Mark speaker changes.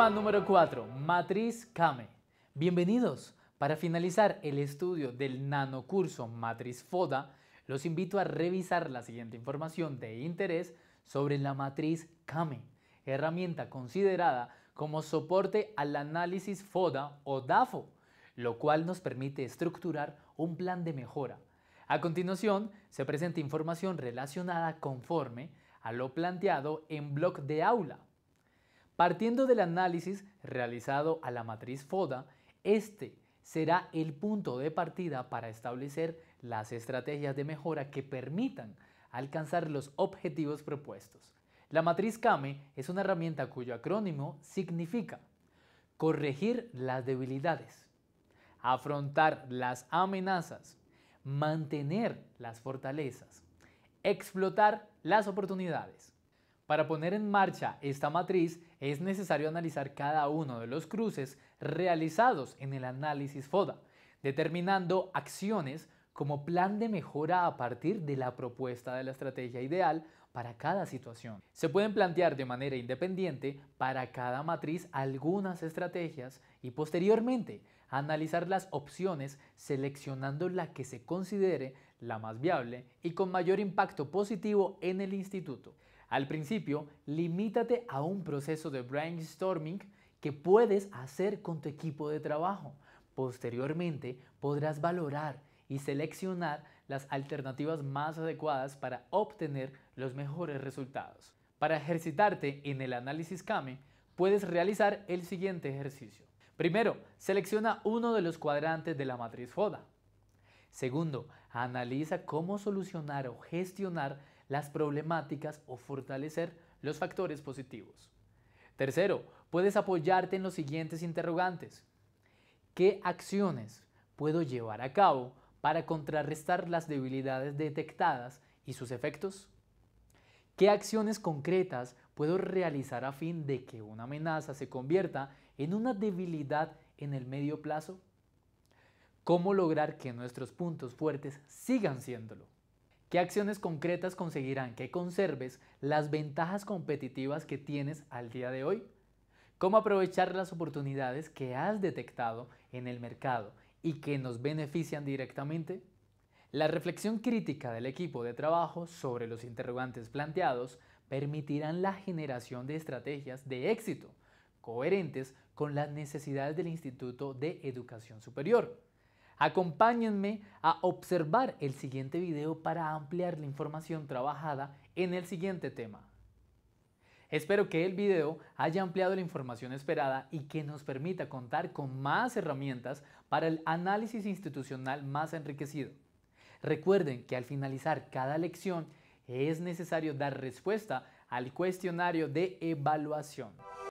Speaker 1: Tema número 4, matriz Kame. Bienvenidos. Para finalizar el estudio del nanocurso matriz FODA, los invito a revisar la siguiente información de interés sobre la matriz Kame, herramienta considerada como soporte al análisis FODA o DAFO, lo cual nos permite estructurar un plan de mejora. A continuación, se presenta información relacionada conforme a lo planteado en Blog de aula. Partiendo del análisis realizado a la matriz FODA, este será el punto de partida para establecer las estrategias de mejora que permitan alcanzar los objetivos propuestos. La matriz CAME es una herramienta cuyo acrónimo significa corregir las debilidades, afrontar las amenazas, mantener las fortalezas, explotar las oportunidades. Para poner en marcha esta matriz es necesario analizar cada uno de los cruces realizados en el análisis FODA, determinando acciones como plan de mejora a partir de la propuesta de la estrategia ideal para cada situación. Se pueden plantear de manera independiente para cada matriz algunas estrategias y posteriormente analizar las opciones seleccionando la que se considere la más viable y con mayor impacto positivo en el instituto. Al principio, limítate a un proceso de brainstorming que puedes hacer con tu equipo de trabajo. Posteriormente, podrás valorar y seleccionar las alternativas más adecuadas para obtener los mejores resultados. Para ejercitarte en el análisis CAME, puedes realizar el siguiente ejercicio. Primero, selecciona uno de los cuadrantes de la matriz FODA. Segundo, analiza cómo solucionar o gestionar las problemáticas o fortalecer los factores positivos. Tercero, puedes apoyarte en los siguientes interrogantes. ¿Qué acciones puedo llevar a cabo para contrarrestar las debilidades detectadas y sus efectos? ¿Qué acciones concretas puedo realizar a fin de que una amenaza se convierta en una debilidad en el medio plazo? ¿Cómo lograr que nuestros puntos fuertes sigan siéndolo? ¿Qué acciones concretas conseguirán que conserves las ventajas competitivas que tienes al día de hoy? ¿Cómo aprovechar las oportunidades que has detectado en el mercado y que nos benefician directamente? La reflexión crítica del equipo de trabajo sobre los interrogantes planteados permitirán la generación de estrategias de éxito coherentes con las necesidades del Instituto de Educación Superior Acompáñenme a observar el siguiente video para ampliar la información trabajada en el siguiente tema. Espero que el video haya ampliado la información esperada y que nos permita contar con más herramientas para el análisis institucional más enriquecido. Recuerden que al finalizar cada lección es necesario dar respuesta al cuestionario de evaluación.